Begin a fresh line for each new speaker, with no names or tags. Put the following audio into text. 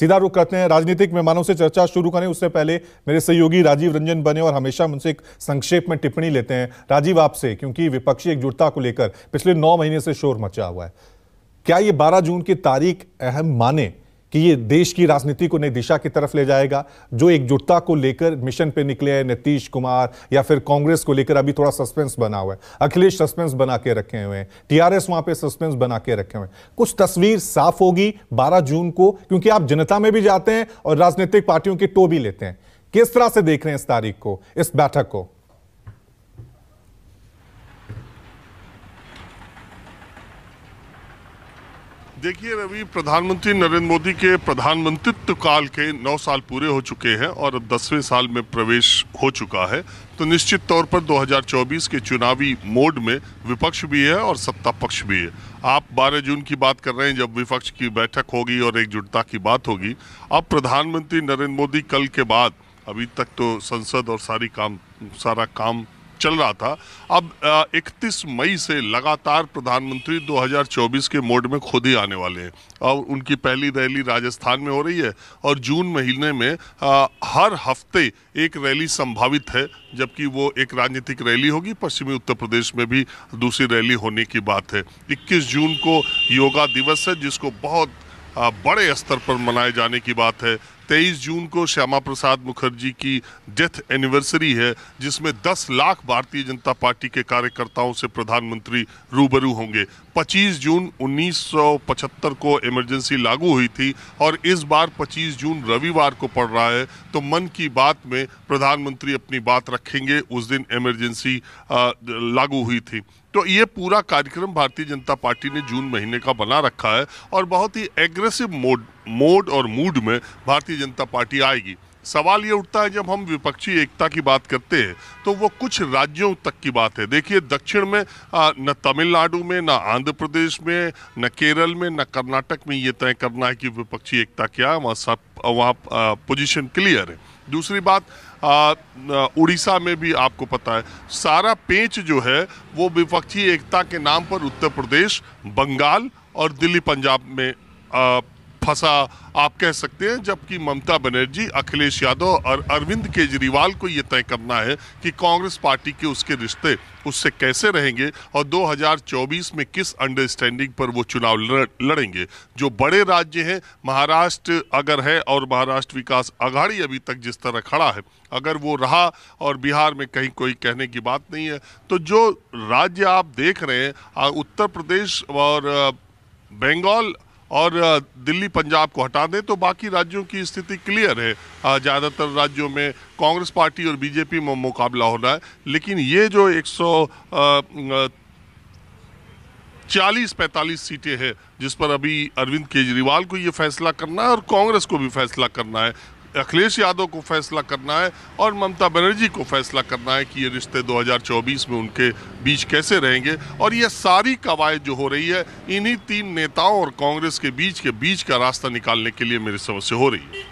सीधा रुख करते हैं राजनीतिक मेहमानों से चर्चा शुरू करें उससे पहले मेरे सहयोगी राजीव रंजन बने और हमेशा उनसे एक संक्षेप में टिप्पणी लेते हैं राजीव आपसे क्योंकि विपक्षी एकजुटता को लेकर पिछले नौ महीने से शोर मचा हुआ है क्या ये 12 जून की तारीख अहम माने कि ये देश की राजनीति को नई दिशा की तरफ ले जाएगा जो एकजुटता को लेकर मिशन पे निकले हैं नीतीश कुमार या फिर कांग्रेस को लेकर अभी थोड़ा सस्पेंस बना हुआ है अखिलेश सस्पेंस बना के रखे हुए हैं टीआरएस वहां पे सस्पेंस बना के रखे हुए हैं कुछ तस्वीर साफ होगी 12 जून को क्योंकि आप जनता में भी जाते हैं और राजनीतिक पार्टियों की टो भी लेते हैं किस तरह से देख रहे हैं इस तारीख को इस बैठक को
देखिए रवि प्रधानमंत्री नरेंद्र मोदी के प्रधानमंत्रित्व काल के नौ साल पूरे हो चुके हैं और अब दसवें साल में प्रवेश हो चुका है तो निश्चित तौर पर 2024 के चुनावी मोड में विपक्ष भी है और सत्ता पक्ष भी है आप 12 जून की बात कर रहे हैं जब विपक्ष की बैठक होगी और एकजुटता की बात होगी अब प्रधानमंत्री नरेंद्र मोदी कल के बाद अभी तक तो संसद और सारी काम सारा काम चल रहा था अब इकतीस मई से लगातार प्रधानमंत्री 2024 के मोड में खुद ही आने वाले हैं और उनकी पहली रैली राजस्थान में हो रही है और जून महीने में आ, हर हफ्ते एक रैली संभावित है जबकि वो एक राजनीतिक रैली होगी पश्चिमी उत्तर प्रदेश में भी दूसरी रैली होने की बात है 21 जून को योगा दिवस है जिसको बहुत बड़े स्तर पर मनाए जाने की बात है तेईस जून को श्यामा प्रसाद मुखर्जी की डेथ एनिवर्सरी है जिसमें 10 लाख भारतीय जनता पार्टी के कार्यकर्ताओं से प्रधानमंत्री रूबरू होंगे 25 जून 1975 को इमरजेंसी लागू हुई थी और इस बार 25 जून रविवार को पड़ रहा है तो मन की बात में प्रधानमंत्री अपनी बात रखेंगे उस दिन इमरजेंसी लागू हुई थी तो ये पूरा कार्यक्रम भारतीय जनता पार्टी ने जून महीने का बना रखा है और बहुत ही एग्रेसिव मोड मोड और मूड में भारतीय जनता पार्टी आएगी सवाल ये उठता है जब हम विपक्षी एकता की बात करते हैं तो वो कुछ राज्यों तक की बात है देखिए दक्षिण में न तमिलनाडु में न आंध्र प्रदेश में न केरल में न कर्नाटक में ये तय करना है कि विपक्षी एकता क्या है वहाँ सब वहाँ पोजिशन क्लियर है दूसरी बात उड़ीसा में भी आपको पता है सारा पेच जो है वो विपक्षी एकता के नाम पर उत्तर प्रदेश बंगाल और दिल्ली पंजाब में आ, फंसा आप कह सकते हैं जबकि ममता बनर्जी अखिलेश यादव और अरविंद केजरीवाल को ये तय करना है कि कांग्रेस पार्टी के उसके रिश्ते उससे कैसे रहेंगे और 2024 में किस अंडरस्टैंडिंग पर वो चुनाव लड़ेंगे जो बड़े राज्य हैं महाराष्ट्र अगर है और महाराष्ट्र विकास अघाड़ी अभी तक जिस तरह खड़ा है अगर वो रहा और बिहार में कहीं कोई कहने की बात नहीं है तो जो राज्य आप देख रहे हैं उत्तर प्रदेश और बंगाल और दिल्ली पंजाब को हटा दें तो बाकी राज्यों की स्थिति क्लियर है ज़्यादातर राज्यों में कांग्रेस पार्टी और बीजेपी में मुकाबला हो रहा है लेकिन ये जो एक चालीस पैंतालीस सीटें हैं जिस पर अभी अरविंद केजरीवाल को ये फैसला करना है और कांग्रेस को भी फैसला करना है अखिलेश यादव को फैसला करना है और ममता बनर्जी को फैसला करना है कि ये रिश्ते 2024 में उनके बीच कैसे रहेंगे और ये सारी कवायद जो हो रही है इन्हीं तीन नेताओं और कांग्रेस के बीच के बीच का रास्ता निकालने के लिए मेरी समझ से हो रही है